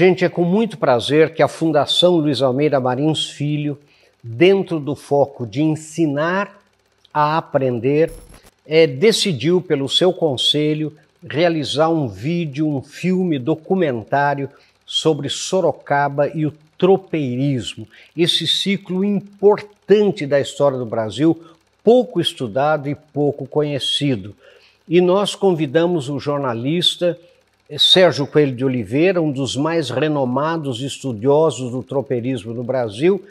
Gente, é com muito prazer que a Fundação Luiz Almeida Marins Filho, dentro do foco de ensinar a aprender, é, decidiu, pelo seu conselho, realizar um vídeo, um filme documentário sobre Sorocaba e o tropeirismo, esse ciclo importante da história do Brasil, pouco estudado e pouco conhecido. E nós convidamos o jornalista é Sérgio Coelho de Oliveira, um dos mais renomados estudiosos do tropeirismo no Brasil,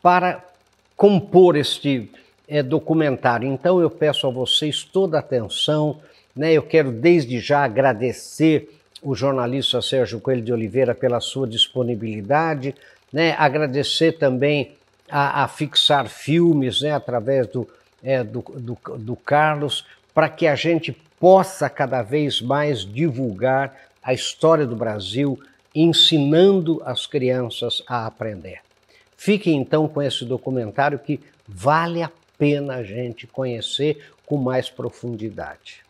para compor este é, documentário. Então eu peço a vocês toda a atenção, né? eu quero desde já agradecer o jornalista Sérgio Coelho de Oliveira pela sua disponibilidade, né? agradecer também a, a Fixar Filmes, né? através do, é, do, do, do Carlos, para que a gente possa cada vez mais divulgar a história do Brasil, ensinando as crianças a aprender. Fique então com esse documentário que vale a pena a gente conhecer com mais profundidade.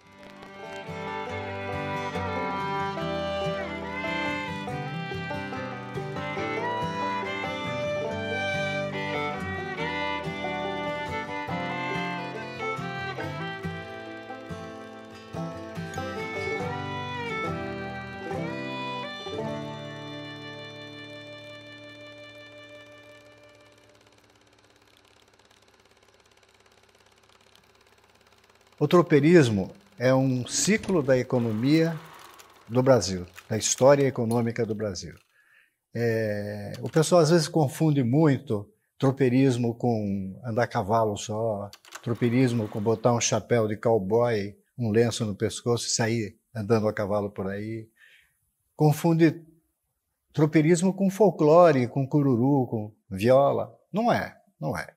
O tropeirismo é um ciclo da economia do Brasil, da história econômica do Brasil. É, o pessoal às vezes confunde muito tropeirismo com andar a cavalo só, tropeirismo com botar um chapéu de cowboy, um lenço no pescoço e sair andando a cavalo por aí. Confunde tropeirismo com folclore, com cururu, com viola. Não é, não é.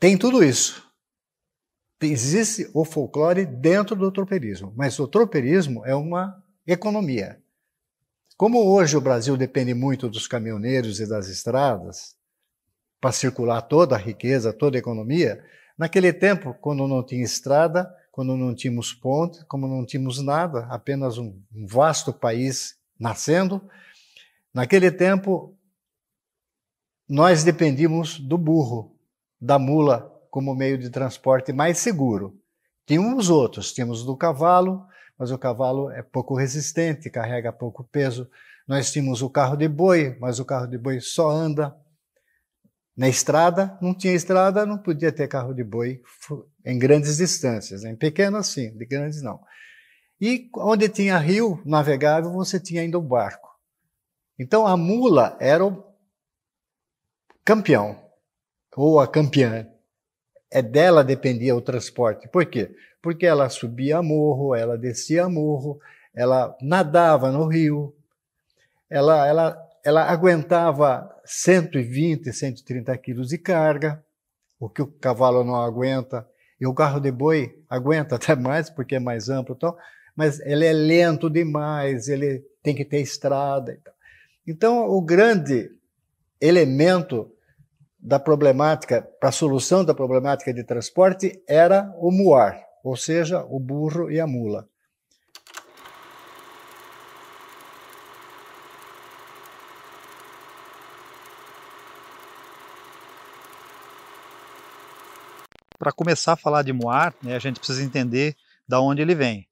Tem tudo isso, Existe o folclore dentro do tropeirismo, mas o tropeirismo é uma economia. Como hoje o Brasil depende muito dos caminhoneiros e das estradas para circular toda a riqueza, toda a economia, naquele tempo, quando não tinha estrada, quando não tínhamos ponte, como não tínhamos nada, apenas um, um vasto país nascendo, naquele tempo nós dependíamos do burro, da mula como meio de transporte mais seguro. Tínhamos outros, tínhamos do cavalo, mas o cavalo é pouco resistente, carrega pouco peso. Nós tínhamos o carro de boi, mas o carro de boi só anda na estrada. Não tinha estrada, não podia ter carro de boi em grandes distâncias. Em pequenas, sim, de grandes, não. E onde tinha rio navegável, você tinha ainda o barco. Então a mula era o campeão, ou a campeã é dela dependia o transporte. Por quê? Porque ela subia morro, ela descia morro, ela nadava no rio, ela, ela, ela aguentava 120, 130 quilos de carga, o que o cavalo não aguenta, e o carro de boi aguenta até mais, porque é mais amplo e tal, mas ele é lento demais, ele tem que ter estrada então. Então, o grande elemento da problemática, para a solução da problemática de transporte, era o muar, ou seja, o burro e a mula. Para começar a falar de muar, né, a gente precisa entender da onde ele vem.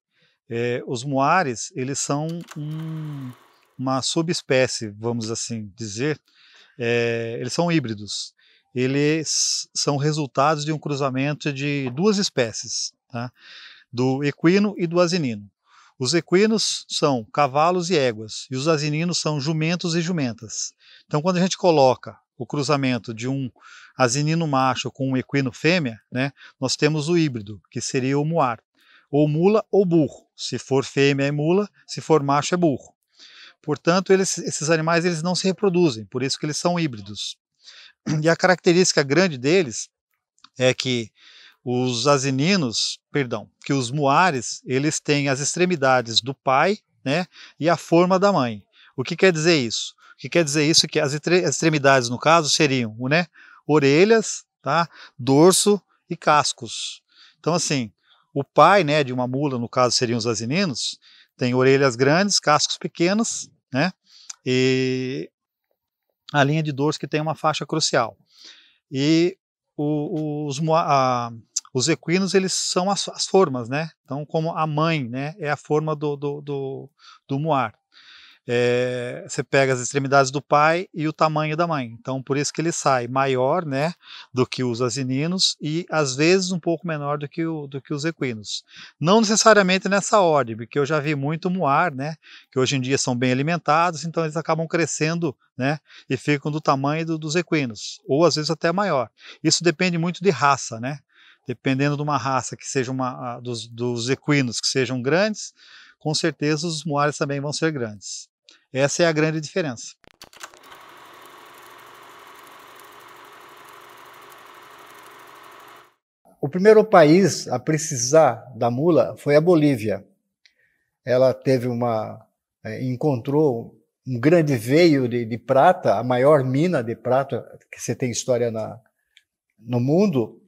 É, os muares, eles são um, uma subespécie, vamos assim dizer, é, eles são híbridos eles são resultados de um cruzamento de duas espécies, tá? do equino e do asinino. Os equinos são cavalos e éguas, e os asininos são jumentos e jumentas. Então, quando a gente coloca o cruzamento de um asinino macho com um equino fêmea, né, nós temos o híbrido, que seria o muar, ou mula ou burro. Se for fêmea é mula, se for macho é burro. Portanto, eles, esses animais eles não se reproduzem, por isso que eles são híbridos. E a característica grande deles é que os azininos, perdão, que os muares, eles têm as extremidades do pai né, e a forma da mãe. O que quer dizer isso? O que quer dizer isso é que as extremidades, no caso, seriam né, orelhas, tá, dorso e cascos. Então, assim, o pai né, de uma mula, no caso, seriam os azininos, tem orelhas grandes, cascos pequenos, né? E a linha de dores que tem uma faixa crucial. E o, os, a, os equinos eles são as, as, formas, né? Então, como a mãe, né, é a forma do do, do, do moar é, você pega as extremidades do pai e o tamanho da mãe. Então, por isso que ele sai maior né, do que os asininos e às vezes um pouco menor do que, o, do que os equinos. Não necessariamente nessa ordem, porque eu já vi muito moar, né, que hoje em dia são bem alimentados, então eles acabam crescendo né, e ficam do tamanho do, dos equinos, ou às vezes até maior. Isso depende muito de raça, né? Dependendo de uma raça que seja uma, dos, dos equinos que sejam grandes, com certeza os moares também vão ser grandes. Essa é a grande diferença. O primeiro país a precisar da mula foi a Bolívia. Ela teve uma é, encontrou um grande veio de, de prata, a maior mina de prata que você tem história na, no mundo,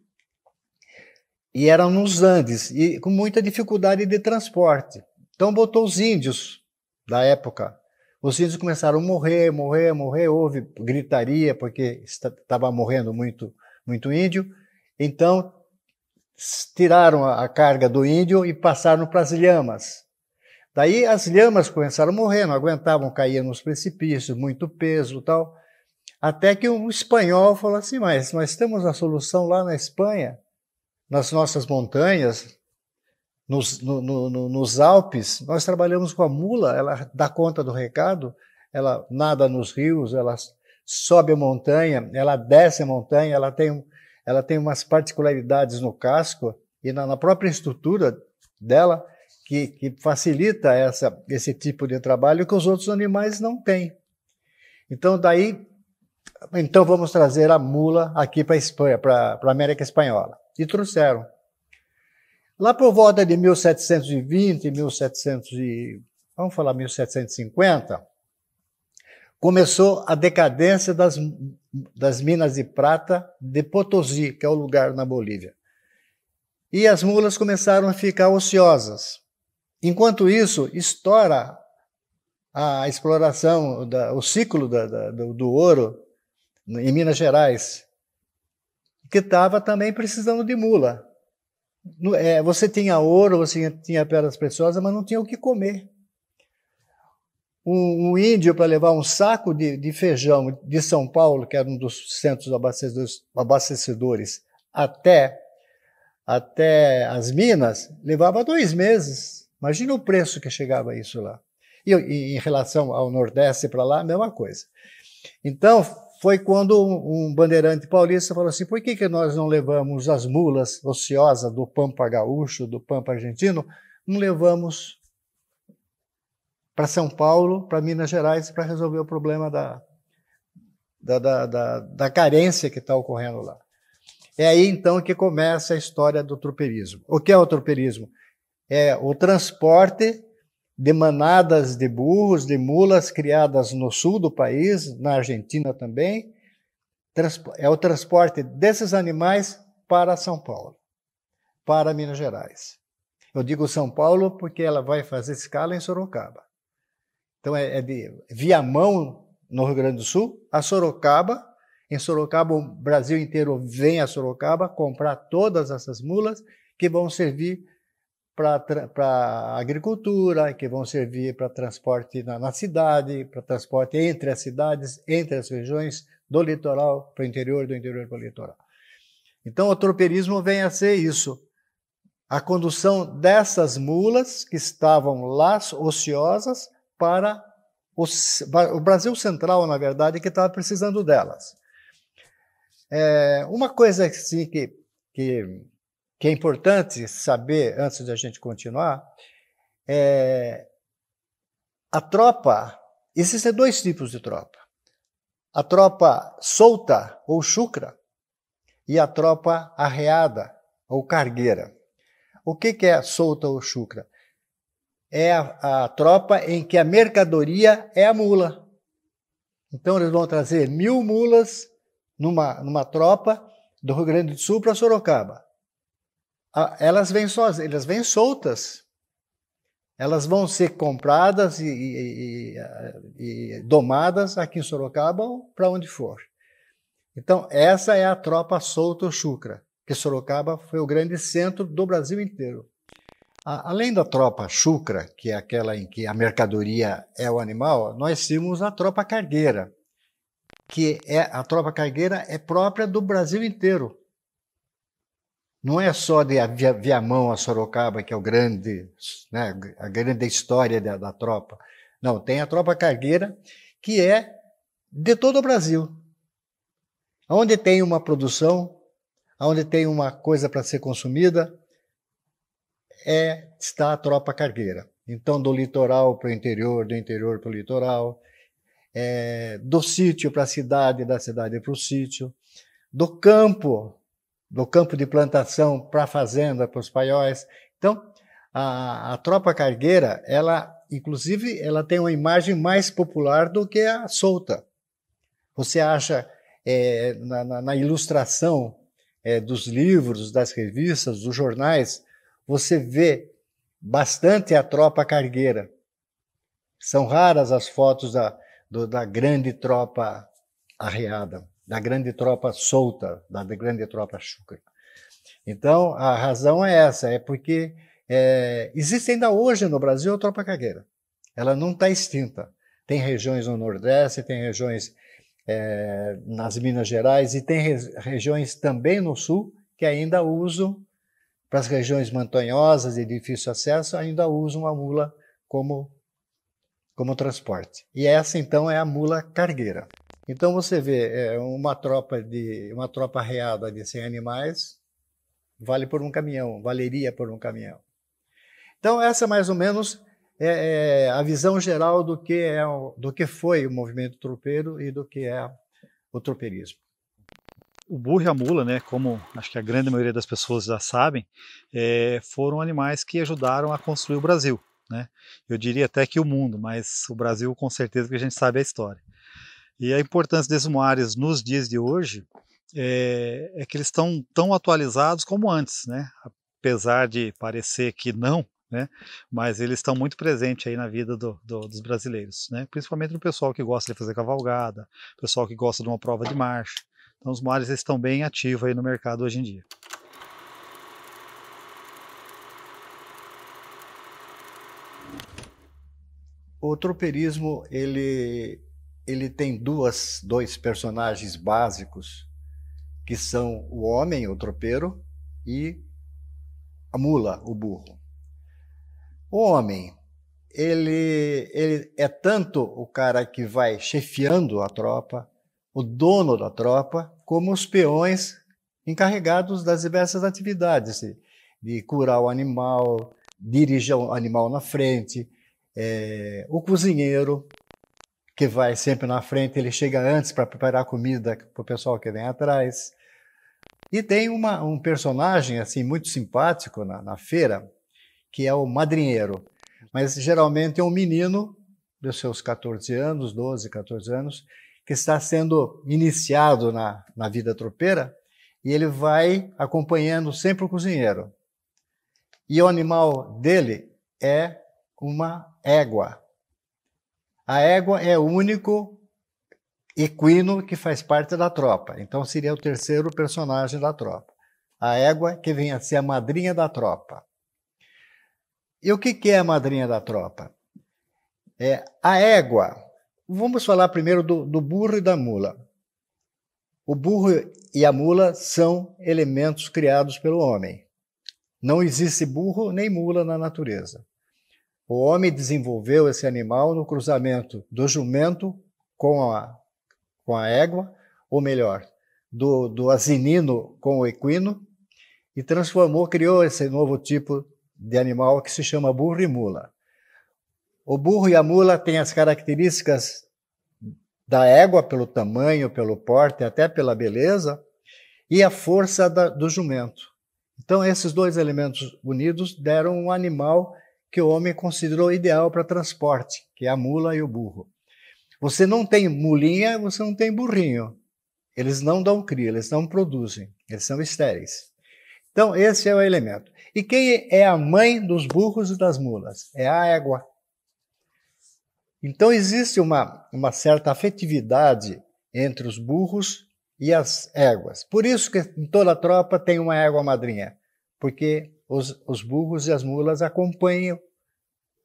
e era nos Andes, e com muita dificuldade de transporte. Então botou os índios da época os índios começaram a morrer, morrer, morrer. Houve gritaria, porque estava morrendo muito, muito índio. Então, tiraram a carga do índio e passaram para as lhamas. Daí as lhamas começaram a morrer, não aguentavam, caíam nos precipícios, muito peso tal. Até que um espanhol falou assim: Mas nós temos a solução lá na Espanha, nas nossas montanhas, nos, no, no, nos Alpes, nós trabalhamos com a mula, ela dá conta do recado, ela nada nos rios, ela sobe a montanha, ela desce a montanha, ela tem, ela tem umas particularidades no casco e na, na própria estrutura dela que, que facilita essa, esse tipo de trabalho que os outros animais não têm. Então, daí, então vamos trazer a mula aqui para a Espanha, para a América Espanhola. E trouxeram. Lá por volta de 1720, 1700 e, vamos falar 1750, começou a decadência das, das minas de prata de Potosí, que é o lugar na Bolívia. E as mulas começaram a ficar ociosas. Enquanto isso, estoura a exploração, da, o ciclo da, da, do, do ouro em Minas Gerais, que estava também precisando de mula é, você tinha ouro, você tinha pedras preciosas, mas não tinha o que comer. Um, um índio para levar um saco de, de, feijão de São Paulo, que era um dos centros abastecedores, abastecedores até, até as minas, levava dois meses. Imagina o preço que chegava isso lá. E, e em relação ao Nordeste para lá, a mesma coisa. Então, foi quando um bandeirante paulista falou assim: por que, que nós não levamos as mulas ociosas do Pampa Gaúcho, do Pampa Argentino, não levamos para São Paulo, para Minas Gerais, para resolver o problema da, da, da, da, da carência que está ocorrendo lá? É aí então que começa a história do tropeirismo. O que é o tropeirismo? É o transporte de manadas de burros, de mulas criadas no sul do país, na Argentina também. É o transporte desses animais para São Paulo, para Minas Gerais. Eu digo São Paulo porque ela vai fazer escala em Sorocaba. Então é, é via mão no Rio Grande do Sul, a Sorocaba. Em Sorocaba, o Brasil inteiro vem a Sorocaba comprar todas essas mulas que vão servir para agricultura, que vão servir para transporte na, na cidade, para transporte entre as cidades, entre as regiões, do litoral para o interior, do interior para o litoral. Então, o tropeirismo vem a ser isso. A condução dessas mulas que estavam lá ociosas para o, o Brasil Central, na verdade, que estava precisando delas. É, uma coisa assim, que, que que é importante saber antes da gente continuar, é, a tropa, existem dois tipos de tropa. A tropa solta ou chucra e a tropa arreada ou cargueira. O que, que é solta ou chucra? É a, a tropa em que a mercadoria é a mula. Então eles vão trazer mil mulas numa, numa tropa do Rio Grande do Sul para Sorocaba elas vêm sozinhas, elas vêm soltas. Elas vão ser compradas e, e, e, e domadas aqui em Sorocaba ou para onde for. Então, essa é a tropa solta Chucra, que Sorocaba foi o grande centro do Brasil inteiro. A, além da tropa Chucra, que é aquela em que a mercadoria é o animal, nós tínhamos a tropa cargueira, que é a tropa cargueira é própria do Brasil inteiro. Não é só de Viamão a Sorocaba, que é o grande, né, a grande história da, da tropa. Não, tem a tropa cargueira, que é de todo o Brasil. Onde tem uma produção, onde tem uma coisa para ser consumida, é, está a tropa cargueira. Então, do litoral para o interior, do interior para o litoral, é, do sítio para a cidade, da cidade para o sítio, do campo do campo de plantação para a fazenda, para os paióis. Então, a, a, tropa cargueira, ela, inclusive, ela tem uma imagem mais popular do que a solta. Você acha é, na, na, na, ilustração é, dos livros, das revistas, dos jornais, você vê bastante a tropa cargueira. São raras as fotos da, do, da grande tropa arreada da grande tropa solta, da grande tropa chucra. Então, a razão é essa, é porque é, existe ainda hoje no Brasil a tropa cagueira. Ela não está extinta. Tem regiões no Nordeste, tem regiões é, nas Minas Gerais e tem re regiões também no Sul que ainda usam, para as regiões montanhosas e de difícil acesso, ainda usam a mula como, como transporte. E essa, então, é a mula cargueira. Então você vê é, uma tropa de uma tropa reada de 100 animais vale por um caminhão, valeria por um caminhão. Então essa é mais ou menos é, é a visão geral do que é do que foi o movimento tropeiro e do que é o tropeirismo. O burro e a mula, né, como acho que a grande maioria das pessoas já sabem, é, foram animais que ajudaram a construir o Brasil. Né? Eu diria até que o mundo, mas o Brasil com certeza que a gente sabe a história. E a importância desses moares nos dias de hoje é, é que eles estão tão atualizados como antes, né? Apesar de parecer que não, né? Mas eles estão muito presentes aí na vida do, do, dos brasileiros, né? Principalmente no pessoal que gosta de fazer cavalgada, pessoal que gosta de uma prova de marcha. Então os moares estão bem ativos aí no mercado hoje em dia. O tropeirismo ele ele tem duas, dois personagens básicos, que são o homem, o tropeiro, e a mula, o burro. O homem, ele, ele é tanto o cara que vai chefiando a tropa, o dono da tropa, como os peões encarregados das diversas atividades, de curar o animal, dirigir o animal na frente, é, o cozinheiro, que vai sempre na frente, ele chega antes para preparar comida para o pessoal que vem atrás. E tem uma, um personagem assim muito simpático na, na feira, que é o madrinheiro. Mas geralmente é um menino dos seus 14 anos, 12, 14 anos, que está sendo iniciado na, na vida tropeira e ele vai acompanhando sempre o cozinheiro. E o animal dele é uma égua. A égua é o único equino que faz parte da tropa, então seria o terceiro personagem da tropa. A égua que vem a ser a madrinha da tropa. E o que, é a madrinha da tropa? É a égua. Vamos falar primeiro do, do burro e da mula. O burro e a mula são elementos criados pelo homem. Não existe burro nem mula na natureza. O homem desenvolveu esse animal no cruzamento do jumento com a, com a égua, ou melhor, do, do asinino com o equino, e transformou, criou esse novo tipo de animal que se chama burro e mula. O burro e a mula têm as características da égua pelo tamanho, pelo porte, até pela beleza, e a força da, do jumento. Então, esses dois elementos unidos deram um animal que o homem considerou ideal para transporte, que é a mula e o burro. Você não tem mulinha, você não tem burrinho. Eles não dão cria, eles não produzem, eles são estéreis. Então, esse é o elemento. E quem é a mãe dos burros e das mulas? É a égua. Então, existe uma, uma certa afetividade entre os burros e as éguas. Por isso que em toda tropa tem uma égua madrinha, porque os, os burros e as mulas acompanham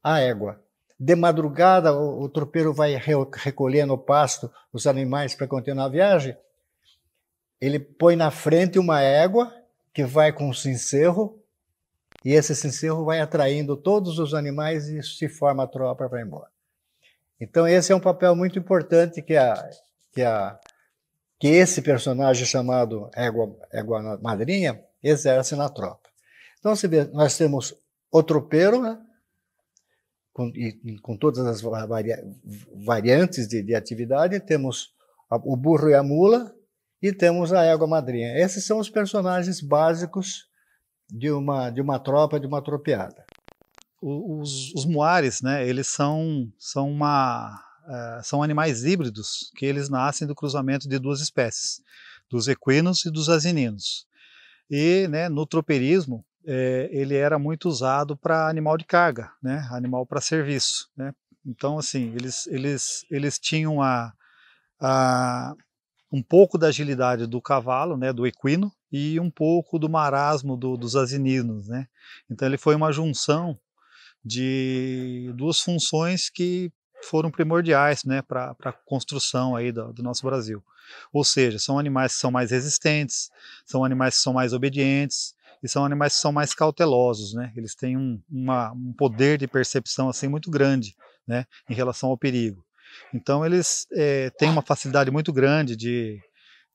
a égua. De madrugada, o, tropeiro vai recolher no pasto os animais para continuar a viagem. Ele põe na frente uma égua que vai com um cincerro, e esse cincerro vai atraindo todos os animais e se forma a tropa para ir embora. Então, esse é um papel muito importante que, a, que, a, que esse personagem chamado Égua, Égua Madrinha exerce na tropa. Então, você vê, nós temos o tropeiro, né? com, e, com todas as varia, variantes de, de, atividade, temos a, o burro e a mula e temos a égua madrinha. Esses são os personagens básicos de uma, de uma tropa, de uma tropeada. Os, os moares, né, eles são, são uma Uh, são animais híbridos que eles nascem do cruzamento de duas espécies, dos equinos e dos asininos. E né, no tropeirismo, é, ele era muito usado para animal de carga, né? Animal para serviço, né? Então, assim, eles, eles, eles tinham a, a, um pouco da agilidade do cavalo, né, do equino, e um pouco do marasmo do, dos asininos, né? Então, ele foi uma junção de duas funções que foram primordiais, né, para a construção aí do, do nosso Brasil. Ou seja, são animais que são mais resistentes, são animais que são mais obedientes, e são animais que são mais cautelosos, né? Eles têm um, uma, um poder de percepção assim muito grande, né, em relação ao perigo. Então eles é, têm uma facilidade muito grande de,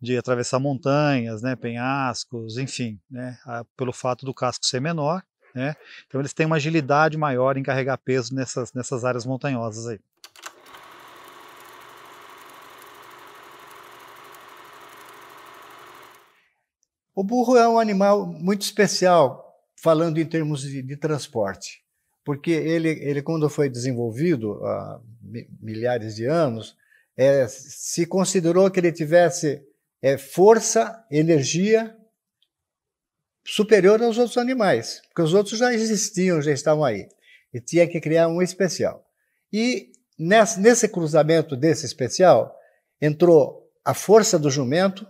de atravessar montanhas, né, penhascos, enfim, né, pelo fato do casco ser menor, né, então eles têm uma agilidade maior em carregar peso nessas, nessas áreas montanhosas aí. O burro é um animal muito especial, falando em termos de, de transporte, porque ele, ele, quando foi desenvolvido há milhares de anos, é, se considerou que ele tivesse é, força, energia superior aos outros animais, porque os outros já existiam, já estavam aí, e tinha que criar um especial. E nesse, nesse cruzamento desse especial entrou a força do jumento,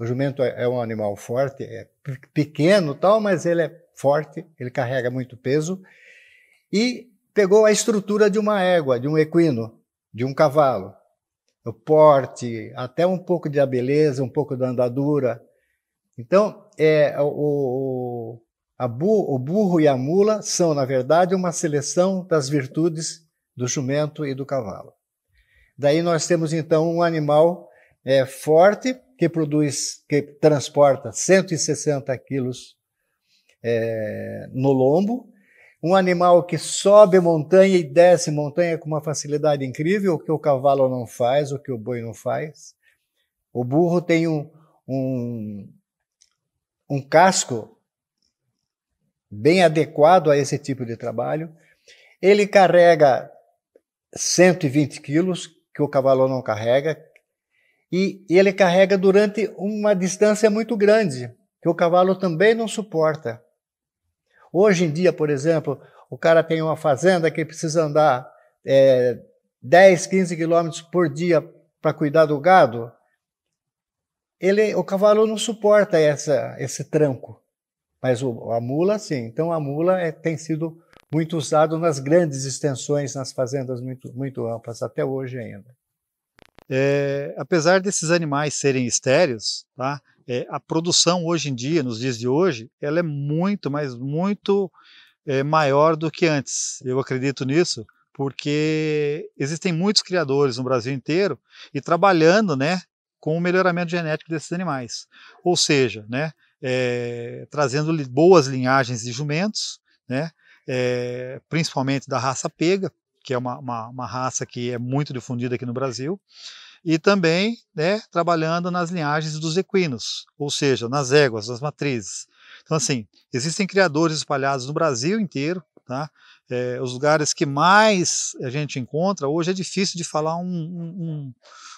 o jumento é, é um animal forte, é pequeno tal, mas ele é forte, ele carrega muito peso e pegou a estrutura de uma égua, de um equino, de um cavalo. O porte, até um pouco da beleza, um pouco da andadura. Então, é, o, o, bu, o burro e a mula são, na verdade, uma seleção das virtudes do jumento e do cavalo. Daí nós temos, então, um animal é, forte, que produz, que transporta 160 quilos é, no lombo, um animal que sobe montanha e desce montanha com uma facilidade incrível, o que o cavalo não faz, o que o boi não faz. O burro tem um, um, um casco bem adequado a esse tipo de trabalho. Ele carrega 120 quilos, que o cavalo não carrega, e, ele carrega durante uma distância muito grande, que o cavalo também não suporta. Hoje em dia, por exemplo, o cara tem uma fazenda que precisa andar é, 10, 15 quilômetros por dia para cuidar do gado, ele, o cavalo não suporta essa, esse tranco. Mas o, a mula, sim. Então a mula é, tem sido muito usada nas grandes extensões, nas fazendas muito, muito amplas, até hoje ainda. É, apesar desses animais serem estéreos, tá? É, a produção hoje em dia, nos dias de hoje, ela é muito, mas muito é, maior do que antes. Eu acredito nisso, porque existem muitos criadores no Brasil inteiro e trabalhando, né, com o melhoramento genético desses animais. Ou seja, né, é, trazendo boas linhagens de jumentos, né, é, principalmente da raça pega, que é uma, uma, uma raça que é muito difundida aqui no Brasil e também né, trabalhando nas linhagens dos equinos, ou seja, nas éguas, nas matrizes. Então, assim, existem criadores espalhados no Brasil inteiro, tá? É, os lugares que mais a gente encontra, hoje é difícil de falar um, um, um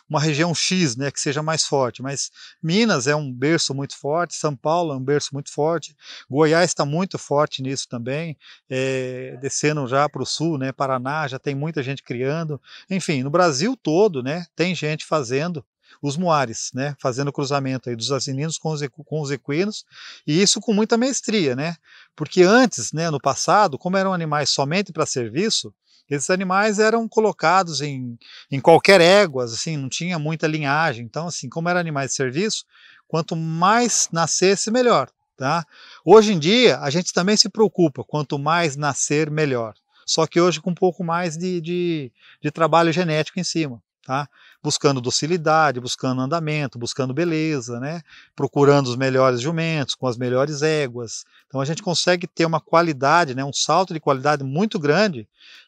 uma região X, né, que seja mais forte. Mas Minas é um berço muito forte, São Paulo é um berço muito forte, Goiás está muito forte nisso também, é, descendo já para o sul, né, Paraná já tem muita gente criando. Enfim, no Brasil todo, né, tem gente fazendo os moares, né, fazendo o cruzamento aí dos asininos com os, com os equinos, e isso com muita maestria, né, porque antes, né, no passado, como eram animais somente para serviço, esses animais eram colocados em, em qualquer éguas, assim, não tinha muita linhagem. Então, assim, como eram animais de serviço, quanto mais nascesse, melhor. Tá? Hoje em dia, a gente também se preocupa, quanto mais nascer, melhor. Só que hoje com um pouco mais de, de, de trabalho genético em cima. Tá? Buscando docilidade, buscando andamento, buscando beleza, né? Procurando os melhores jumentos, com as melhores éguas. Então a gente consegue ter uma qualidade, né? Um salto de qualidade muito grande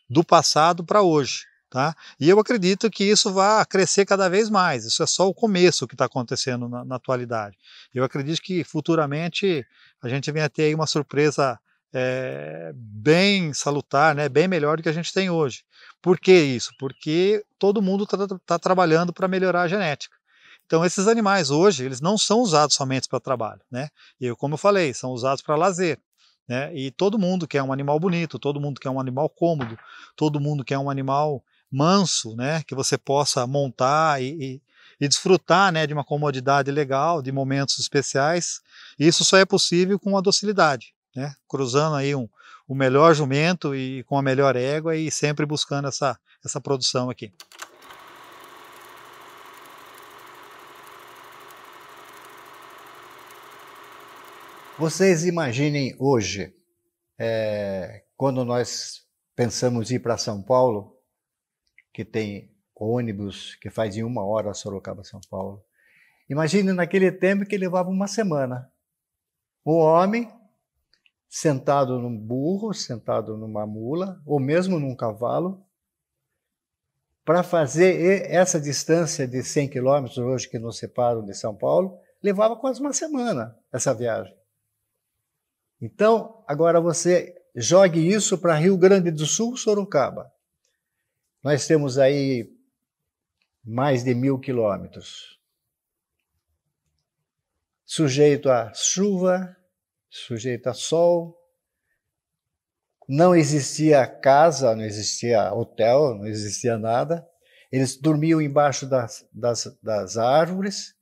do passado para hoje. Tá? E eu acredito que isso vai crescer cada vez mais. Isso é só o começo que está acontecendo na, na, atualidade. Eu acredito que futuramente a gente venha ter aí uma surpresa é, bem salutar, né? bem melhor do que a gente tem hoje. Por que isso? Porque todo mundo está tá, tá trabalhando para melhorar a genética. Então, esses animais hoje, eles não são usados somente para trabalho, né? E como eu falei, são usados para lazer. Né? E todo mundo quer um animal bonito, todo mundo quer um animal cômodo, todo mundo quer um animal manso, né? que você possa montar e, e, e desfrutar né? de uma comodidade legal, de momentos especiais. Isso só é possível com a docilidade. Né? cruzando aí um, o melhor jumento e com a melhor égua e sempre buscando essa, essa produção aqui. Vocês imaginem hoje, é, quando nós pensamos ir para São Paulo, que tem ônibus que faz em uma hora Sorocaba São Paulo. Imagine naquele tempo que levava uma semana. O homem sentado num burro, sentado numa mula, ou mesmo num cavalo, para fazer essa distância de 100 quilômetros hoje que nos separam de São Paulo, levava quase uma semana essa viagem. Então, agora você jogue isso para Rio Grande do Sul, Sorocaba. Nós temos aí mais de mil quilômetros. Sujeito a chuva, sujeito a sol. Não existia casa, não existia hotel, não existia nada. Eles dormiam embaixo das, das, das árvores.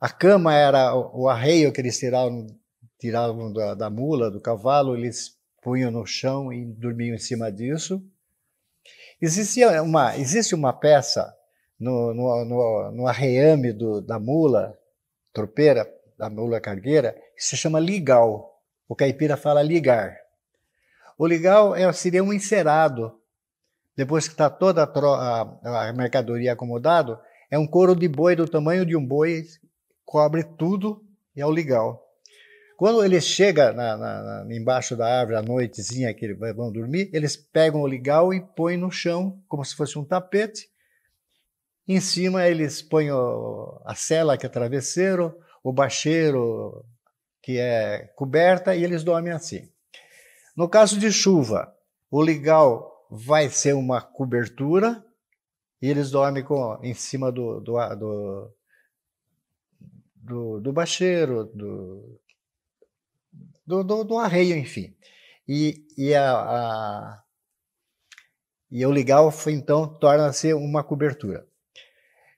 A cama era o, arreio que eles tiraram tiravam da, da mula, do cavalo, eles punham no chão e dormiam em cima disso. Existia uma, existe uma peça no, no, no, no arreame do, da mula tropeira, da mula cargueira, que se chama ligal. O caipira fala ligar. O ligal é, seria um encerado. Depois que está toda a, a mercadoria acomodado, é um couro de boi do tamanho de um boi, cobre tudo e é o ligal. Quando eles chegam na, na, na, embaixo da árvore à noitezinha que eles vão dormir, eles pegam o ligal e põem no chão, como se fosse um tapete. Em cima eles põem o, a cela, que é travesseiro, o bacheiro, que é coberta, e eles dormem assim. No caso de chuva, o ligal vai ser uma cobertura e eles dormem com, em cima do, do, do, do, do bacheiro, do, do, do, do arreio, enfim. E, e, a, a, e o legal foi, então, torna-se uma cobertura.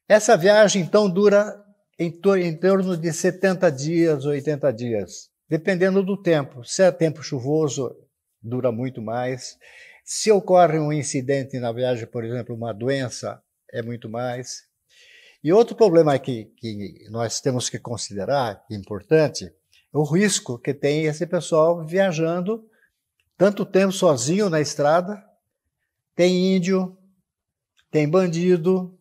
Essa viagem, então, dura em, tor em torno de 70 dias, 80 dias, dependendo do tempo. Se é tempo chuvoso, dura muito mais. Se ocorre um incidente na viagem, por exemplo, uma doença, é muito mais. E outro problema que, que nós temos que considerar, é importante, o risco que tem esse pessoal viajando tanto tempo sozinho na estrada. Tem índio, tem bandido,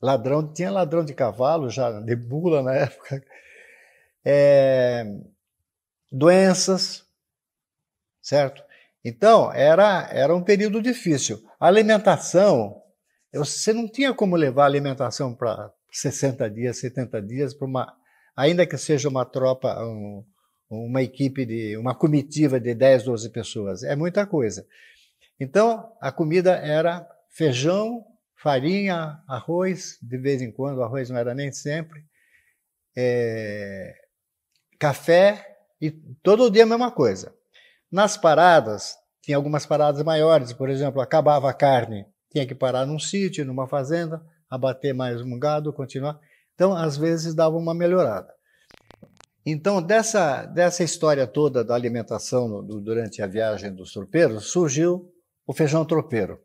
ladrão, tinha ladrão de cavalo já, de bula na época, é, doenças, certo? Então, era, era um período difícil. A alimentação, você não tinha como levar alimentação para 60 dias, 70 dias para uma ainda que seja uma tropa, um, uma equipe de uma comitiva de 10, 12 pessoas, é muita coisa. Então, a comida era feijão, farinha, arroz, de vez em quando, arroz não era nem sempre, é, café e todo dia a mesma coisa. Nas paradas, tinha algumas paradas maiores, por exemplo, acabava a carne, tinha que parar num sítio, numa fazenda, abater mais um gado, continuar. Então, às vezes, dava uma melhorada. Então, dessa, dessa história toda da alimentação no, do, durante a viagem dos tropeiros, surgiu o feijão tropeiro.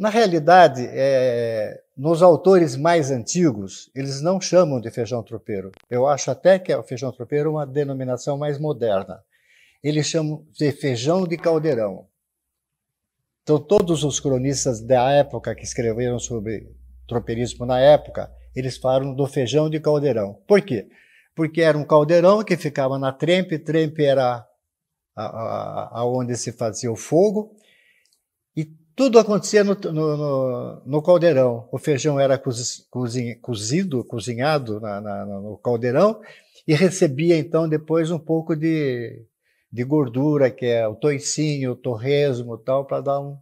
Na realidade, é, nos autores mais antigos, eles não chamam de feijão tropeiro. Eu acho até que é o feijão tropeiro é uma denominação mais moderna. Eles chamam de feijão de caldeirão. Então, todos os cronistas da época que escreveram sobre tropeirismo na época, eles falam do feijão de caldeirão. Por quê? Porque era um caldeirão que ficava na trempe, trempe era aonde se fazia o fogo, e tudo acontecia no, no, no, no caldeirão. O feijão era cozido, cozinhado na, na, no caldeirão, e recebia então depois um pouco de, de gordura, que é o toicinho, o torresmo tal, para dar um.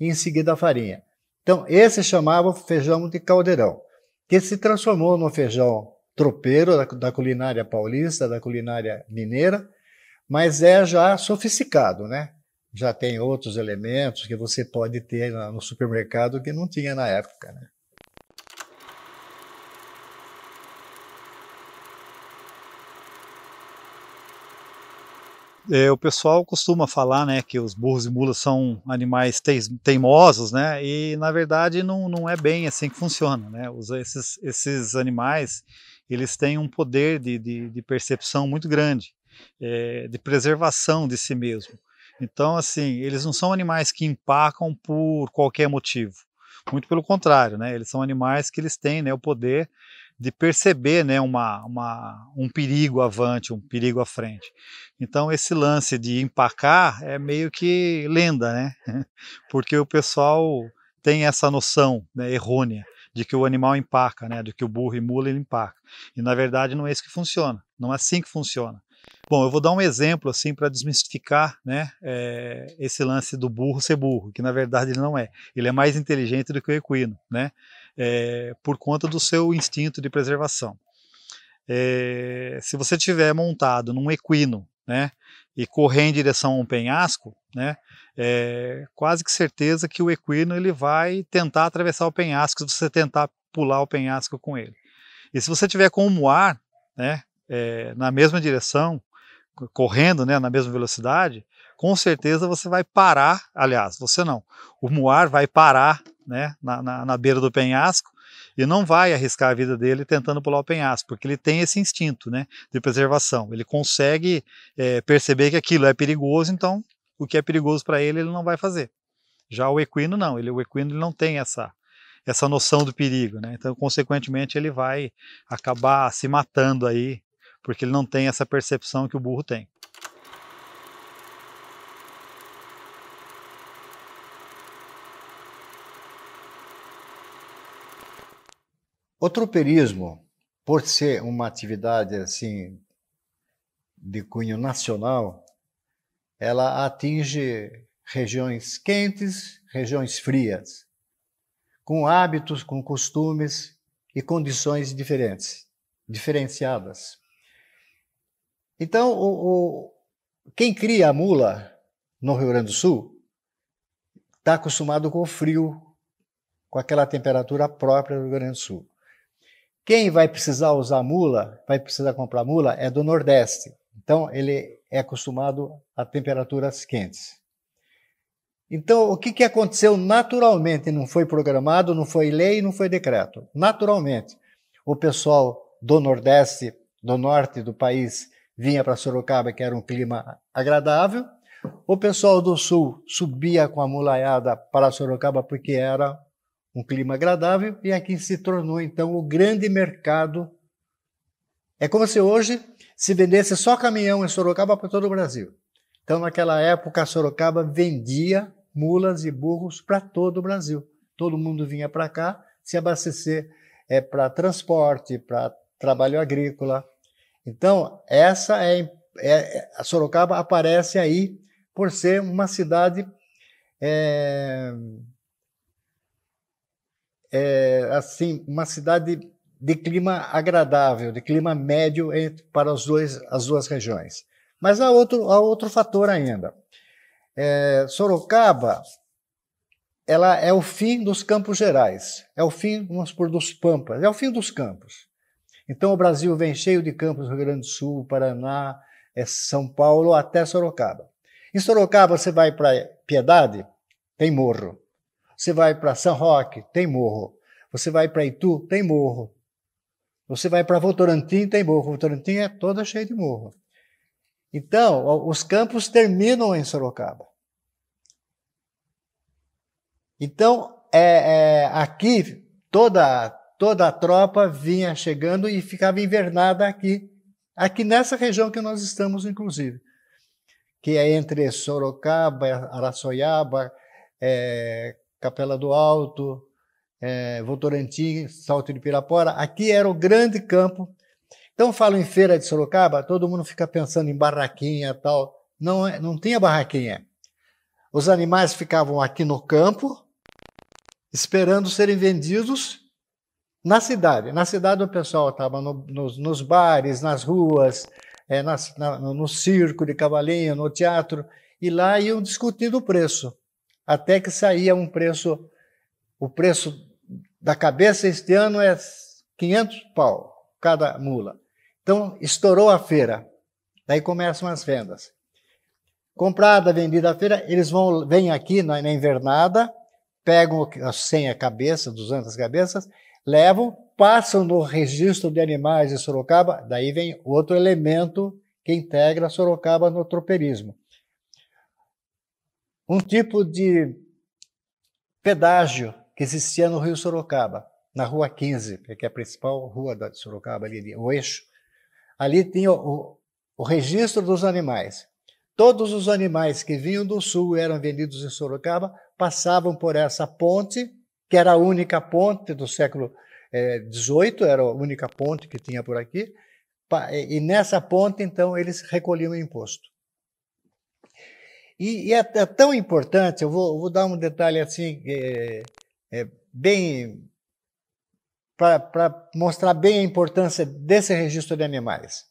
E em seguida a farinha. Então, esse chamava feijão de caldeirão que se transformou no feijão tropeiro da, da culinária paulista, da culinária mineira, mas é já sofisticado, né? Já tem outros elementos que você pode ter no supermercado que não tinha na época. Né? É, o pessoal costuma falar né, que os burros e mulas são animais teimosos, né, e na verdade não, não é bem assim que funciona. Né? Os, esses, esses animais eles têm um poder de, de, de percepção muito grande, é, de preservação de si mesmo. Então, assim, eles não são animais que empacam por qualquer motivo. Muito pelo contrário, né? Eles são animais que eles têm né, o poder de perceber né, uma, uma, um perigo avante, um perigo à frente. Então, esse lance de empacar é meio que lenda, né? Porque o pessoal tem essa noção né, errônea de que o animal empaca, né? De que o burro e mula ele empaca. E na verdade não é isso que funciona. Não é assim que funciona. Bom, eu vou dar um exemplo assim para desmistificar, né? É, esse lance do burro ser burro, que na verdade ele não é. Ele é mais inteligente do que o equino, né? é, por conta do seu instinto de preservação. É, se você tiver montado num equino, né, e correr em direção a um penhasco, né, é quase que certeza que o equino ele vai tentar atravessar o penhasco se você tentar pular o penhasco com ele. E se você tiver com o moar, né, é, na mesma direção, correndo, né, na mesma velocidade, com certeza você vai parar, aliás, você não, o moar vai parar né, na, na, na, beira do penhasco e não vai arriscar a vida dele tentando pular o penhasco, porque ele tem esse instinto né, de preservação. Ele consegue é, perceber que aquilo é perigoso, então o que é perigoso para ele, ele não vai fazer. Já o equino não, ele, o equino ele não tem essa, essa noção do perigo, né? então consequentemente ele vai acabar se matando aí, porque ele não tem essa percepção que o burro tem. O tropeirismo, por ser uma atividade assim de cunho nacional, ela atinge regiões quentes, regiões frias, com hábitos, com costumes e condições diferentes, diferenciadas. Então, o, o, quem cria a mula no Rio Grande do Sul está acostumado com o frio, com aquela temperatura própria do Rio Grande do Sul. Quem vai precisar usar mula, vai precisar comprar mula, é do Nordeste. Então, ele é acostumado a temperaturas quentes. Então, o que, que aconteceu naturalmente? Não foi programado, não foi lei, não foi decreto. Naturalmente, o pessoal do Nordeste, do Norte do país, vinha para Sorocaba, que era um clima agradável. O pessoal do Sul subia com a mulaiada para Sorocaba, porque era um clima agradável e aqui se tornou então o grande mercado. É como se hoje se vendesse só caminhão em Sorocaba para todo o Brasil. Então, naquela época, Sorocaba vendia mulas e burros para todo o Brasil. Todo mundo vinha para cá se abastecer é, para transporte, para trabalho agrícola. Então, essa é, é, a Sorocaba aparece aí por ser uma cidade é, é, assim, uma cidade de clima agradável, de clima médio entre, para os dois, as duas regiões. Mas há outro, há outro fator ainda. É, Sorocaba ela é o fim dos campos gerais, é o fim, vamos por dos pampas, é o fim dos campos. Então o Brasil vem cheio de campos, Rio Grande do Sul, Paraná, é São Paulo, até Sorocaba. Em Sorocaba você vai para Piedade, tem morro. Você vai para São Roque, tem morro. Você vai para Itu, tem morro. Você vai para Votorantim, tem morro. Votorantim é toda cheia de morro. Então, os campos terminam em Sorocaba. Então, é, é, aqui, toda, toda a tropa vinha chegando e ficava invernada aqui. Aqui nessa região que nós estamos, inclusive. Que é entre Sorocaba, Araçoiaba, é, Capela do Alto, é, Votorantim, Salto de Pirapora. Aqui era o grande campo. Então, falo em feira de Sorocaba, todo mundo fica pensando em barraquinha e tal. Não, é, não tinha barraquinha. Os animais ficavam aqui no campo, esperando serem vendidos na cidade. Na cidade o pessoal estava no, nos, nos, bares, nas ruas, é, nas, na, no circo de cavalinho, no teatro, e lá iam discutindo o preço até que saía um preço, o preço da cabeça este ano é 500 pau cada mula. Então estourou a feira, daí começam as vendas. Comprada, vendida a feira, eles vão vêm aqui na, na invernada, pegam as 100 cabeças, 200 cabeças, levam, passam no registro de animais de Sorocaba, daí vem outro elemento que integra Sorocaba no tropeirismo um tipo de pedágio que existia no Rio Sorocaba, na Rua 15, que é a principal rua de Sorocaba, ali, o eixo. Ali tinha o, o registro dos animais. Todos os animais que vinham do sul eram vendidos em Sorocaba, passavam por essa ponte, que era a única ponte do século XVIII, eh, era a única ponte que tinha por aqui, e nessa ponte, então, eles recolhiam o imposto. E, e é, é, tão importante, eu vou, vou dar um detalhe assim, é, é bem. para mostrar bem a importância desse registro de animais.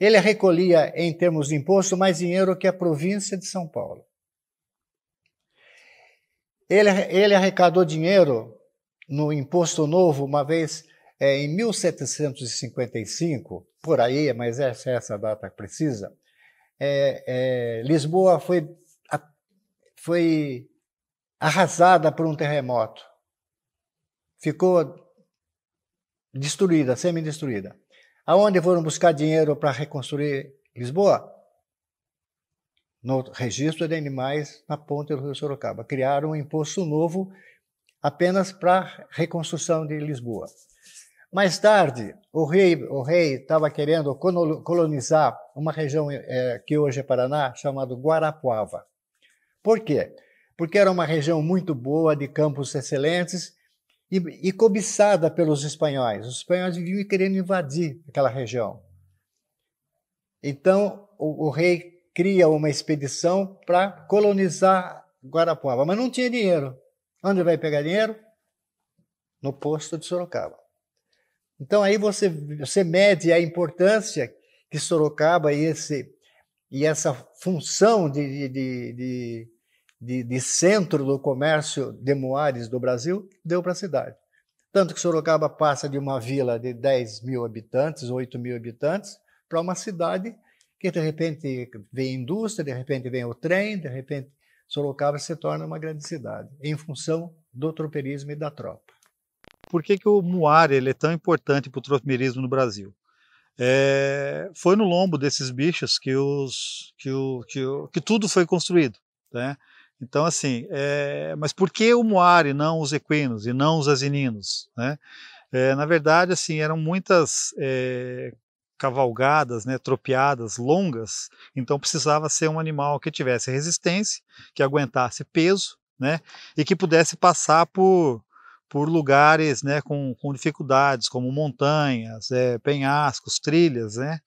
Ele é recolhia, em termos de imposto, mais dinheiro que é a província de São Paulo. Ele, ele arrecadou dinheiro no imposto novo, uma vez é, em 1755, por aí, mas essa é essa data precisa, é, é, Lisboa foi foi arrasada por um terremoto. Ficou destruída, semi-destruída. Aonde foram buscar dinheiro para reconstruir Lisboa? No registro de animais na ponta do Rio Sorocaba. Criaram um imposto novo apenas para reconstrução de Lisboa. Mais tarde, o rei o rei estava querendo colonizar uma região é, que hoje é Paraná, chamado Guarapuava. Por quê? Porque era uma região muito boa, de campos excelentes e, e cobiçada pelos espanhóis. Os espanhóis vinham querendo invadir aquela região. Então, o, o rei cria uma expedição para colonizar Guarapuava, mas não tinha dinheiro. Onde vai pegar dinheiro? No posto de Sorocaba. Então aí você, você mede a importância que Sorocaba e, esse, e essa função de, de, de, de, de centro do comércio de Moares do Brasil, deu para a cidade. Tanto que Sorocaba passa de uma vila de 10 mil habitantes, 8 mil habitantes, para uma cidade que de repente vem indústria, de repente vem o trem, de repente Sorocaba se torna uma grande cidade, em função do tropeirismo e da tropa. Por que, que o muar ele é tão importante para o tropeirismo no Brasil? É, foi no lombo desses bichos que, os, que, o, que, o, que tudo foi construído. Né? Então, assim, é, mas por que o moar e não os equinos e não os asininos? Né? É, na verdade, assim, eram muitas é, cavalgadas, né, tropeadas longas, então precisava ser um animal que tivesse resistência, que aguentasse peso, né, e que pudesse passar por, por lugares né, com, com dificuldades, como montanhas, é, penhascos, trilhas, né,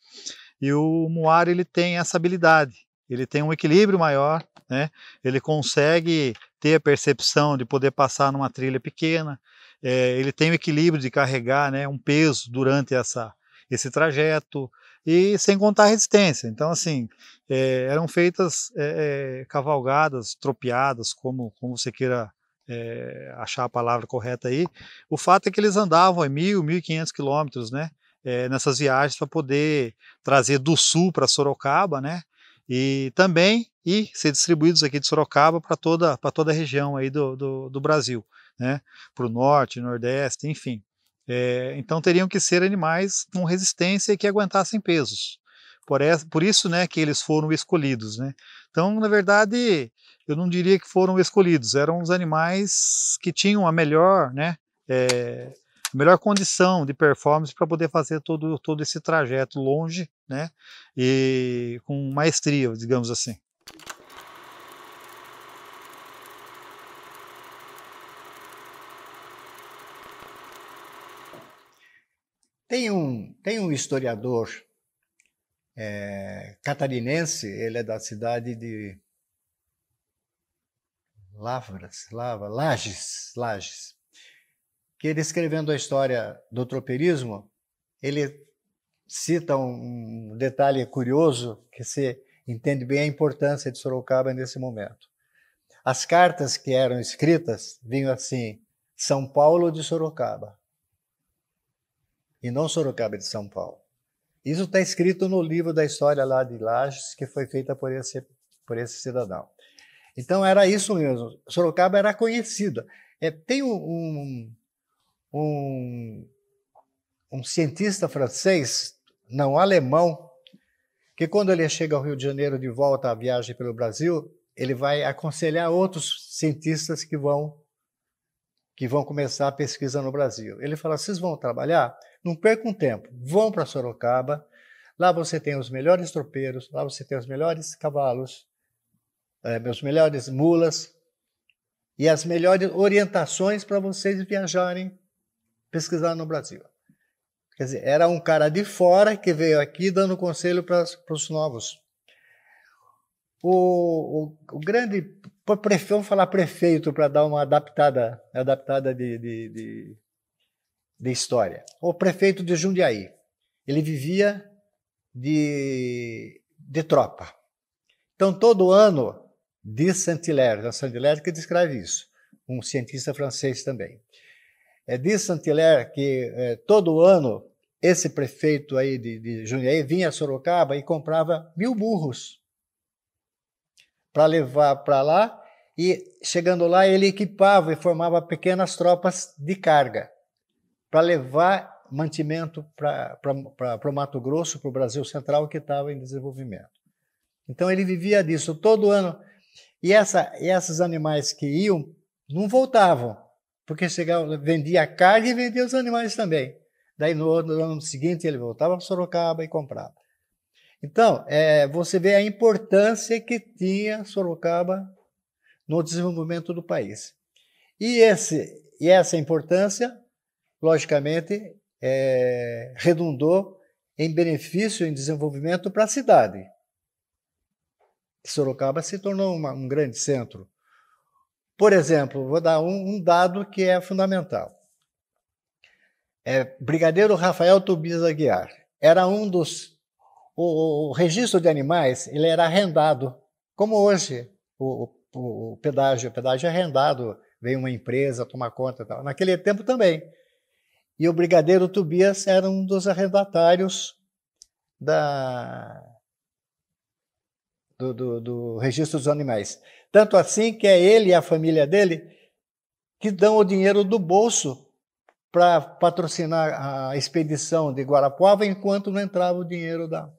e o moar ele tem essa habilidade, ele tem um equilíbrio maior, né? ele consegue ter a percepção de poder passar numa trilha pequena, é, ele tem o equilíbrio de carregar né, um peso durante essa, esse trajeto, e sem contar a resistência. Então, assim, é, eram feitas é, é cavalgadas, tropeadas, como, como você queira é, achar a palavra correta aí. O fato é que eles andavam em mil, mil e quinhentos quilômetros, né? É, nessas viagens para poder trazer do sul para Sorocaba, né? e também e ser distribuídos aqui de Sorocaba para toda, para toda a região aí do, do, do Brasil, né? para o norte, nordeste, enfim. É, então teriam que ser animais com resistência e que aguentassem pesos. Por, essa, por isso né, que eles foram escolhidos. Né? Então, na verdade, eu não diria que foram escolhidos, eram os animais que tinham a melhor né, é, melhor condição de performance para poder fazer todo, todo esse trajeto longe, né? E com maestria, digamos assim. Tem um, tem um historiador é, catarinense, ele é da cidade de Lavras, Lava, Lages, Lages que ele escrevendo a história do tropeirismo, ele cita um detalhe curioso que se entende bem a importância de Sorocaba nesse momento. As cartas que eram escritas vinham assim: São Paulo de Sorocaba. E não Sorocaba de São Paulo. Isso está escrito no livro da história lá de Lages, que foi feita por esse, por esse cidadão. Então era isso mesmo. Sorocaba era conhecida. É, tem um, um um, um cientista francês, não alemão, que quando ele chega ao Rio de Janeiro de volta à viagem pelo Brasil, ele vai aconselhar outros cientistas que vão que vão começar a pesquisa no Brasil. Ele fala: "Vocês vão trabalhar? Não percam tempo. Vão para Sorocaba. Lá você tem os melhores tropeiros, lá você tem os melhores cavalos, é, meus melhores mulas e as melhores orientações para vocês viajarem pesquisar no Brasil. Quer dizer, era um cara de fora que veio aqui dando conselho para os novos. O, o, o grande. Prefe, vamos falar prefeito para dar uma adaptada, adaptada de, de, de, de história. O prefeito de Jundiaí. Ele vivia de, de tropa. Então, todo ano, diz Saint-Hilaire, Saint-Hilaire que descreve isso, um cientista francês também. É, diz Santiler que é, todo ano esse prefeito aí de, de Jundiaí vinha a Sorocaba e comprava mil burros para levar para lá e chegando lá ele equipava e formava pequenas tropas de carga para levar mantimento para o Mato Grosso, para o Brasil Central que estava em desenvolvimento. Então ele vivia disso todo ano. E, essa, e esses animais que iam não voltavam porque chegava, vendia a carne e vendia os animais também. Daí no, ano seguinte ele voltava para Sorocaba e comprava. Então, é, você vê a importância que tinha Sorocaba no desenvolvimento do país. E, esse, e essa importância, logicamente, é, redundou em benefício, em desenvolvimento para a cidade. Sorocaba se tornou uma, um grande centro por exemplo, vou dar um, um dado que é fundamental. É, Brigadeiro Rafael Tobias Aguiar era um dos. O, o, registro de animais ele era arrendado, como hoje o, o, o pedágio. O pedágio é arrendado, vem uma empresa tomar conta tal. Naquele tempo também. E o Brigadeiro Tobias era um dos arrendatários da, do, do, do registro dos animais. Tanto assim que é ele e a família dele que dão o dinheiro do bolso para patrocinar a expedição de Guarapuava, enquanto não entrava o dinheiro da.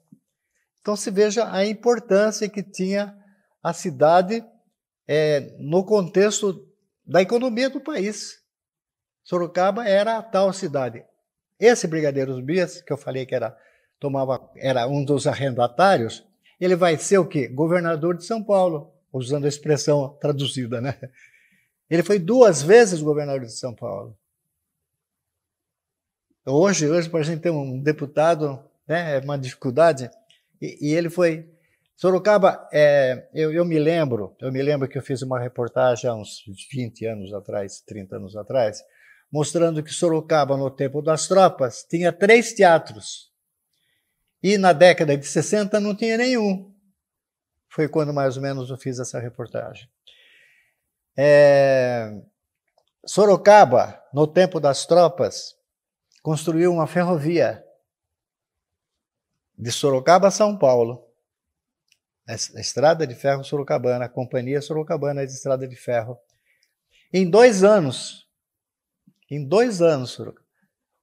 Então se veja a importância que tinha a cidade é, no contexto da economia do país. Sorocaba era a tal cidade. Esse Brigadeiro Bias, que eu falei que era, tomava, era um dos arrendatários, ele vai ser o quê? Governador de São Paulo usando a expressão traduzida, né? Ele foi duas vezes governador de São Paulo. Hoje, hoje para a gente ter um deputado, né, é uma dificuldade. E, e ele foi Sorocaba. É, eu, eu, me lembro, eu me lembro que eu fiz uma reportagem há uns 20 anos atrás, 30 anos atrás, mostrando que Sorocaba no tempo das tropas tinha três teatros e na década de 60 não tinha nenhum foi quando mais ou menos eu fiz essa reportagem. É... Sorocaba, no tempo das tropas, construiu uma ferrovia de Sorocaba a São Paulo. A é, é estrada de ferro Sorocabana, a Companhia Sorocabana é de Estrada de Ferro. Em dois anos, em dois anos,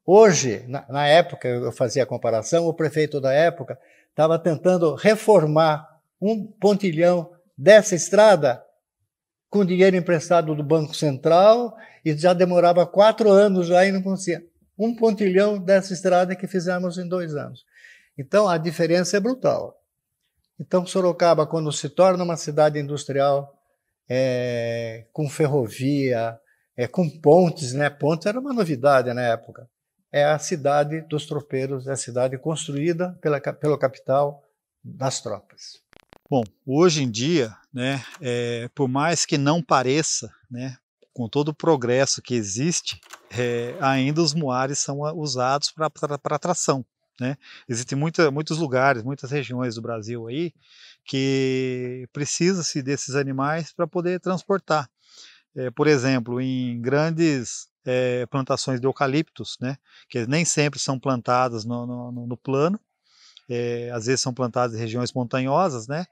Hoje, na, na época, eu fazia a comparação, o prefeito da época estava tentando reformar um pontilhão dessa estrada com dinheiro emprestado do Banco Central e já demorava quatro anos já e não conseguia. Um pontilhão dessa estrada que fizemos em dois anos. Então a diferença é brutal. Então Sorocaba, quando se torna uma cidade industrial, é, com ferrovia, é, com pontes, né? Ponte era uma novidade na época. É a cidade dos tropeiros, é a cidade construída pela, pelo capital das tropas. Bom, hoje em dia, né, é, por mais que não pareça, né, com todo o progresso que existe, é, ainda os moares são ah, usados para tração. Né? Existem muita, muitos lugares, muitas regiões do Brasil aí que precisa-se desses animais para poder transportar. É, por exemplo, em grandes é, plantações de eucaliptos, né, que nem sempre são plantadas no, no, no plano, é, às vezes são plantadas em regiões montanhosas, né?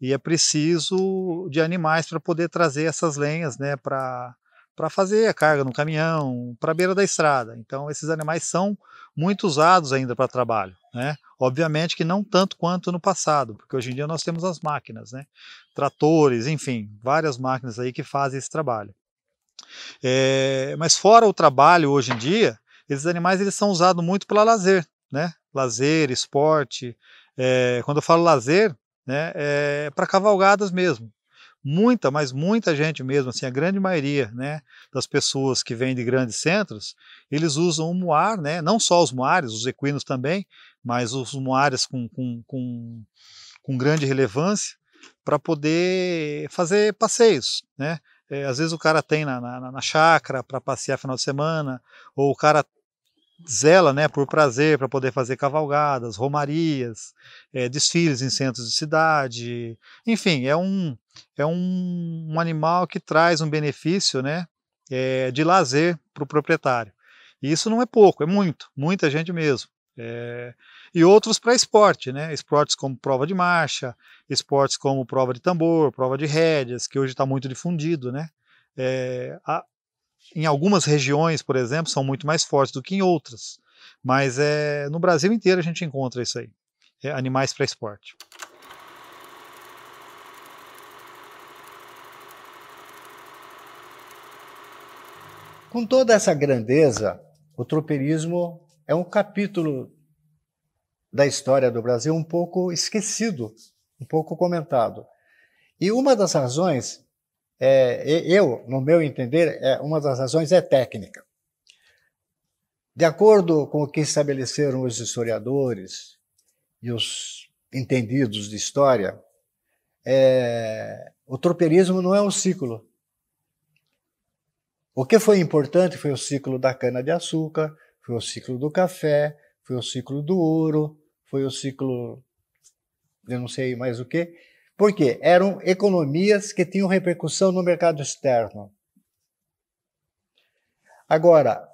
E é preciso de animais para poder trazer essas lenhas, né? Para para fazer a carga no caminhão, para a beira da estrada. Então, esses animais são muito usados ainda para trabalho. Né? Obviamente que não tanto quanto no passado, porque hoje em dia nós temos as máquinas, né? tratores, enfim, várias máquinas aí que fazem esse trabalho. É, mas fora o trabalho hoje em dia, esses animais eles são usados muito para lazer né? Lazer, esporte. É, quando eu falo lazer, né, é eh, para cavalgadas mesmo. Muita, mas muita gente mesmo, assim, a grande maioria, né, das pessoas que vêm de grandes centros, eles usam o moar, né, não só os moares, os equinos também, mas os moares com, com, com, com grande relevância, para poder fazer passeios, né? É, às vezes o cara tem na, na, na chácara para passear final de semana, ou o cara zela né, por prazer para poder fazer cavalgadas, romarias, é, desfiles em centros de cidade. Enfim, é um, é um, um animal que traz um benefício né, é, de lazer para o proprietário. E isso não é pouco, é muito, muita gente mesmo. É, e outros para esporte, né? Esportes como prova de marcha, esportes como prova de tambor, prova de rédeas, que hoje está muito difundido, né? É, a, em algumas regiões, por exemplo, são muito mais fortes do que em outras. Mas é, no Brasil inteiro a gente encontra isso aí. É, animais para esporte. Com toda essa grandeza, o tropeirismo é um capítulo da história do Brasil um pouco esquecido, um pouco comentado. E uma das razões é, eu, no meu entender, é, uma das razões é técnica. De acordo com o que estabeleceram os historiadores e os entendidos de história, é, o tropeirismo não é um ciclo. O que foi importante foi o ciclo da cana-de-açúcar, foi o ciclo do café, foi o ciclo do ouro, foi o ciclo eu não sei mais o que, por quê? Eram economias que tinham repercussão no mercado externo. Agora,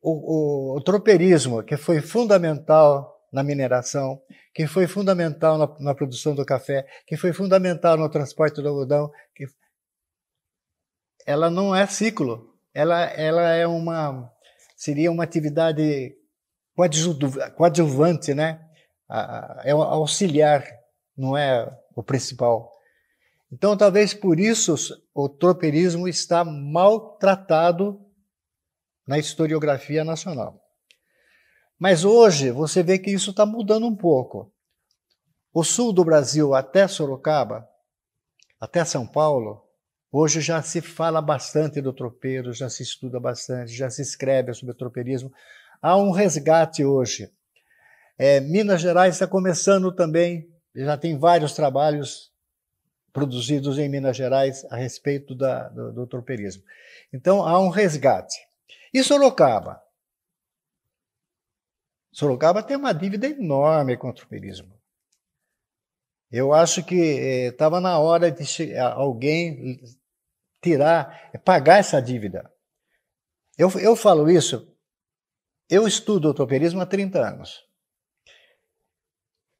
o, o, o tropeirismo, que foi fundamental na mineração, que foi fundamental na, na, produção do café, que foi fundamental no transporte do algodão, que... ela não é ciclo, ela, ela é uma seria uma atividade coadjuvante, né? É auxiliar, não é o principal. Então, talvez por isso o tropeirismo está maltratado na historiografia nacional. Mas hoje você vê que isso está mudando um pouco. O sul do Brasil até Sorocaba, até São Paulo, hoje já se fala bastante do tropeiro, já se estuda bastante, já se escreve sobre o tropeirismo. Há um resgate hoje. É, Minas Gerais está começando também já tem vários trabalhos produzidos em Minas Gerais a respeito da, do, do tropeirismo. Então, há um resgate. E Sorocaba? Sorocaba tem uma dívida enorme com o tropeirismo. Eu acho que estava eh, na hora de alguém tirar, pagar essa dívida. Eu, eu falo isso, eu estudo o tropeirismo há 30 anos.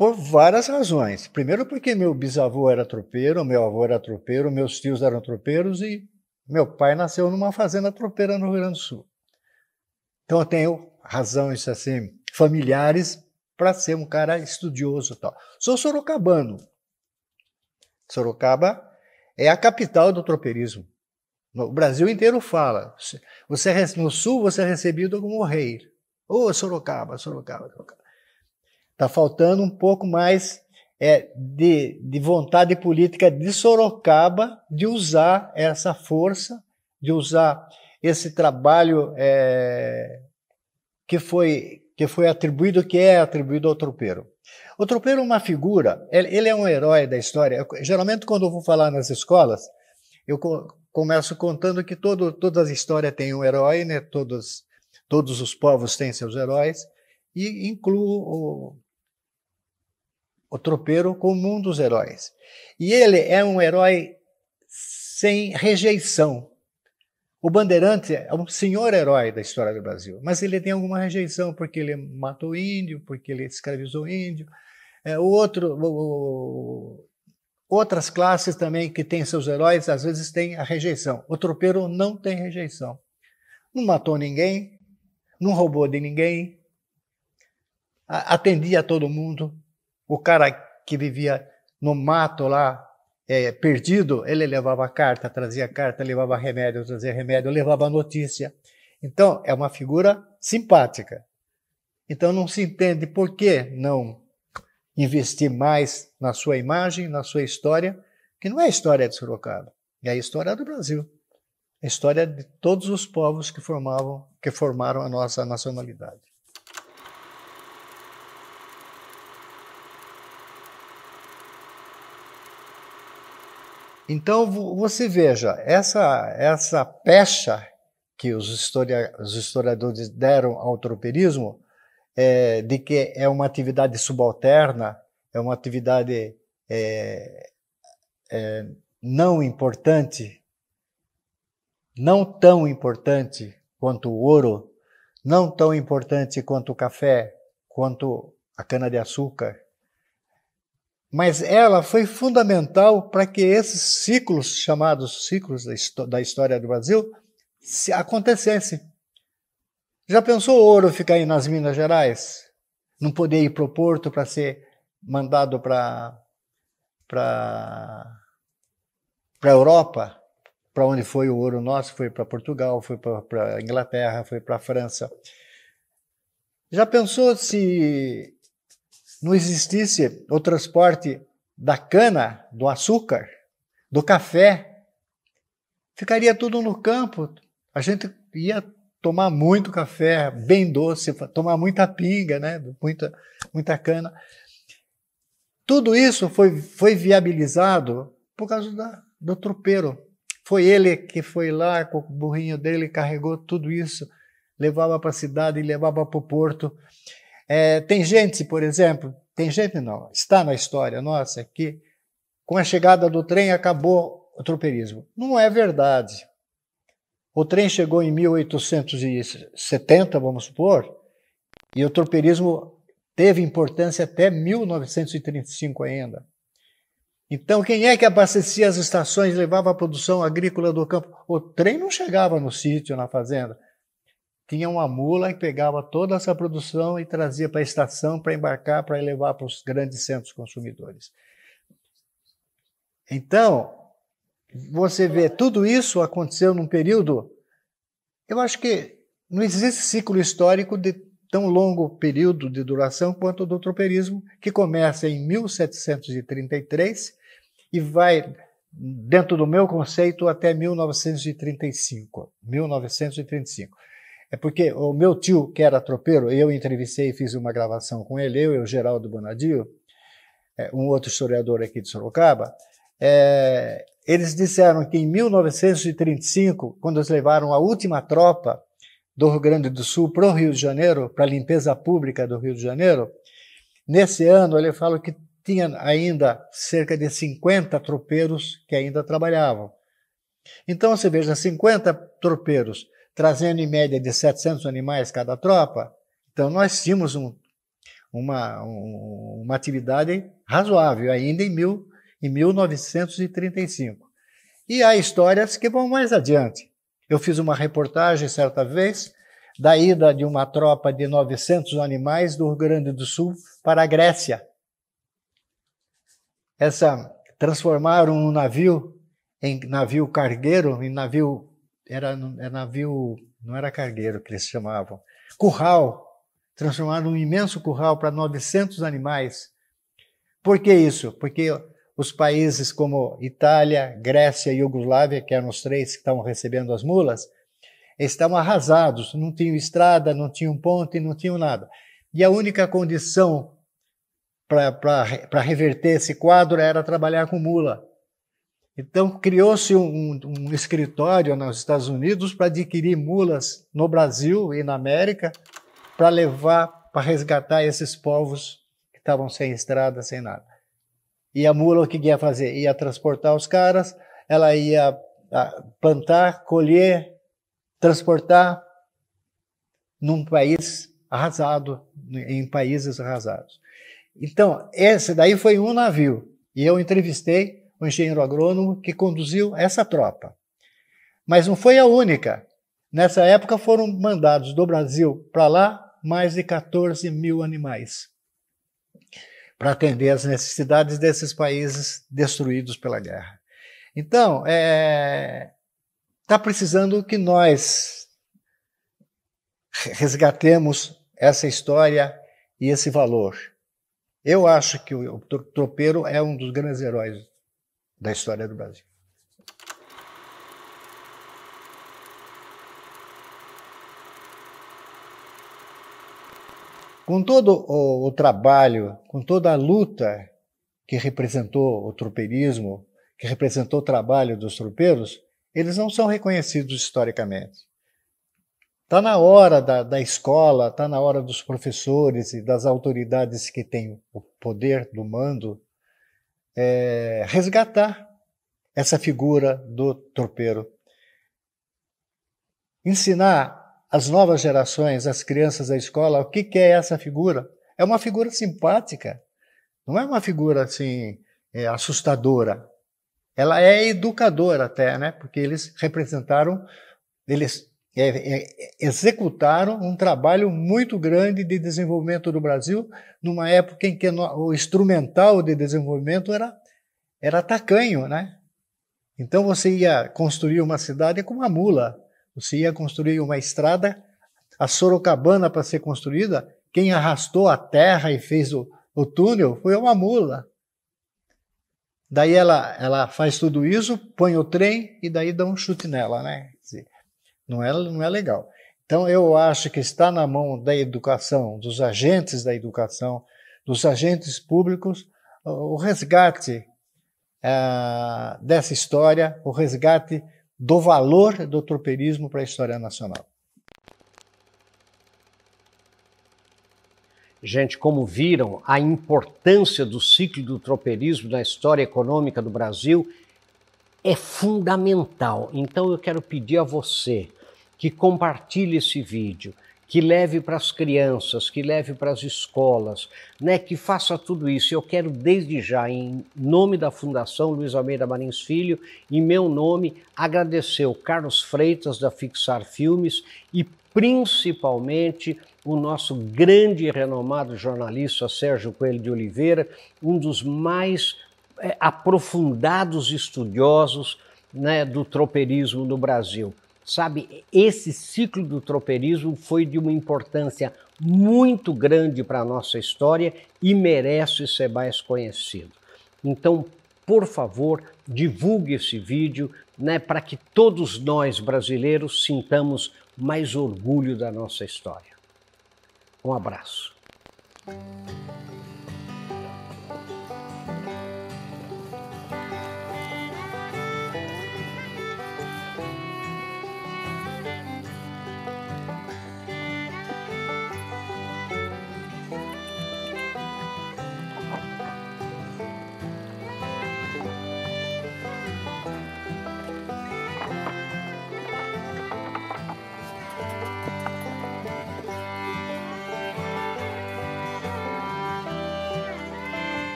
Por várias razões. Primeiro, porque meu bisavô era tropeiro, meu avô era tropeiro, meus tios eram tropeiros e meu pai nasceu numa fazenda tropeira no Rio Grande do Sul. Então eu tenho razões é assim, familiares para ser um cara estudioso tal. Sou sorocabano. Sorocaba é a capital do tropeirismo. O Brasil inteiro fala. Você no sul você é recebido como rei. Ô oh, Sorocaba, Sorocaba, Sorocaba. Está faltando um pouco mais é, de, de vontade política de Sorocaba de usar essa força, de usar esse trabalho é, que, foi, que foi atribuído, que é atribuído ao tropeiro. O tropeiro é uma figura, ele é um herói da história. geralmente, quando eu vou falar nas escolas, eu começo contando que todo, toda a história tem um herói, né? todos, todos os povos têm seus heróis, e incluo o tropeiro, comum dos heróis. E ele é um herói sem rejeição. O Bandeirante é um senhor herói da história do Brasil, mas ele tem alguma rejeição porque ele matou índio, porque ele escravizou índio. É, o o, outras classes também que têm seus heróis, às vezes têm a rejeição. O tropeiro não tem rejeição. Não matou ninguém, não roubou de ninguém, atendia a todo mundo, o cara que vivia no mato lá, é, perdido, ele levava carta, trazia carta, levava remédio, trazia remédio, levava notícia. Então, é uma figura simpática. Então, não se entende por que não investir mais na sua imagem, na sua história, que não é a história de Sorocaba, é a história do Brasil, a história de todos os povos que formavam, que formaram a nossa nacionalidade. Então você veja, essa, essa pecha que os, os historiadores deram ao tropeirismo, é, de que é uma atividade subalterna, é uma atividade é, é, não importante, não tão importante quanto o ouro, não tão importante quanto o café, quanto a cana-de-açúcar, mas ela foi fundamental para que esses ciclos, chamados ciclos da, história do Brasil, se acontecessem. Já pensou o ouro ficar aí nas Minas Gerais? Não poder ir para o porto para ser mandado para para a Europa, para onde foi o ouro nosso, foi para Portugal, foi para a Inglaterra, foi para a França. Já pensou se não existisse o transporte da cana, do açúcar, do café, ficaria tudo no campo. A gente ia tomar muito café, bem doce, tomar muita pinga, né? muita, muita cana. Tudo isso foi, foi viabilizado por causa da, do tropeiro. Foi ele que foi lá com o burrinho dele, carregou tudo isso, levava para a cidade, levava para o porto. É, tem gente, por exemplo, tem gente não, está na história nossa que com a chegada do trem acabou o tropeirismo. Não é verdade. O trem chegou em 1870, vamos supor, e o tropeirismo teve importância até 1935 ainda. Então, quem é que abastecia as estações, levava a produção agrícola do campo? O trem não chegava no sítio, na fazenda tinha uma mula que pegava toda essa produção e trazia para a estação para embarcar, para levar para os grandes centros consumidores. Então, você vê, tudo isso aconteceu num período. Eu acho que não existe ciclo histórico de tão longo período de duração quanto o do tropeirismo, que começa em 1733 e vai, dentro do meu conceito, até 1935. 1935. É porque o meu tio, que era tropeiro, eu entrevistei e fiz uma gravação com ele, eu e o Geraldo Bonadio, é, um outro historiador aqui de Sorocaba, é, eles disseram que em 1935, quando eles levaram a última tropa do Rio Grande do Sul para o Rio de Janeiro, para a limpeza pública do Rio de Janeiro, nesse ano, ele falou que tinha ainda cerca de 50 tropeiros que ainda trabalhavam. Então, você veja, 50 tropeiros trazendo em média de 700 animais cada tropa. Então nós tínhamos um, uma, um, uma atividade razoável ainda em, mil, em 1935. E há histórias que vão mais adiante. Eu fiz uma reportagem certa vez da ida de uma tropa de 900 animais do Rio Grande do Sul para a Grécia. Essa transformaram um navio em navio cargueiro, em navio era, era é navio, não era cargueiro que eles chamavam, curral, transformaram um imenso curral para 900 animais. Por que isso? Porque os países como Itália, Grécia e Iugoslávia, que eram os três que estavam recebendo as mulas, estavam arrasados, não tinham estrada, não tinham ponte, não tinham nada. E a única condição para reverter esse quadro era trabalhar com mula. Então, criou-se um, um, escritório nos Estados Unidos para adquirir mulas no Brasil e na América para levar, para resgatar esses povos que estavam sem estrada, sem nada. E a mula, o que ia fazer? Ia transportar os caras, ela ia ah, plantar, colher, transportar num país arrasado, em países arrasados. Então, esse daí foi um navio. E eu entrevistei um engenheiro agrônomo que conduziu essa tropa. Mas não foi a única. Nessa época foram mandados do Brasil para lá mais de 14 mil animais para atender às necessidades desses países destruídos pela guerra. Então, está é, tá precisando que nós resgatemos essa história e esse valor. Eu acho que o tropeiro é um dos grandes heróis da história do Brasil. Com todo o, o trabalho, com toda a luta que representou o tropeirismo, que representou o trabalho dos tropeiros, eles não são reconhecidos historicamente. Está na hora da, da escola, está na hora dos professores e das autoridades que têm o poder do mando é, resgatar essa figura do torpeiro, ensinar as novas gerações, as crianças da escola, o que, que é essa figura. É uma figura simpática, não é uma figura assim é, assustadora. Ela é educadora até, né? Porque eles representaram, eles é, é, executaram um trabalho muito grande de desenvolvimento do Brasil, numa época em que o instrumental de desenvolvimento era, era tacanho, né? Então você ia construir uma cidade com uma mula, você ia construir uma estrada, a Sorocabana para ser construída, quem arrastou a terra e fez o, o túnel foi uma mula. Daí ela, ela faz tudo isso, põe o trem e daí dá um chute nela, né? Não é, não é legal. Então, eu acho que está na mão da educação, dos agentes da educação, dos agentes públicos, o resgate ah, dessa história, o resgate do valor do tropeirismo para a história nacional. Gente, como viram, a importância do ciclo do tropeirismo na história econômica do Brasil é fundamental. Então eu quero pedir a você, que compartilhe esse vídeo, que leve para as crianças, que leve para as escolas, né, que faça tudo isso. Eu quero desde já, em nome da Fundação Luiz Almeida Marins Filho, em meu nome, agradecer o Carlos Freitas da Fixar Filmes e principalmente o nosso grande e renomado jornalista Sérgio Coelho de Oliveira, um dos mais eh, aprofundados estudiosos né, do tropeirismo no Brasil. Sabe, esse ciclo do tropeirismo foi de uma importância muito grande para a nossa história e merece ser mais conhecido. Então, por favor, divulgue esse vídeo né, para que todos nós brasileiros sintamos mais orgulho da nossa história. Um abraço.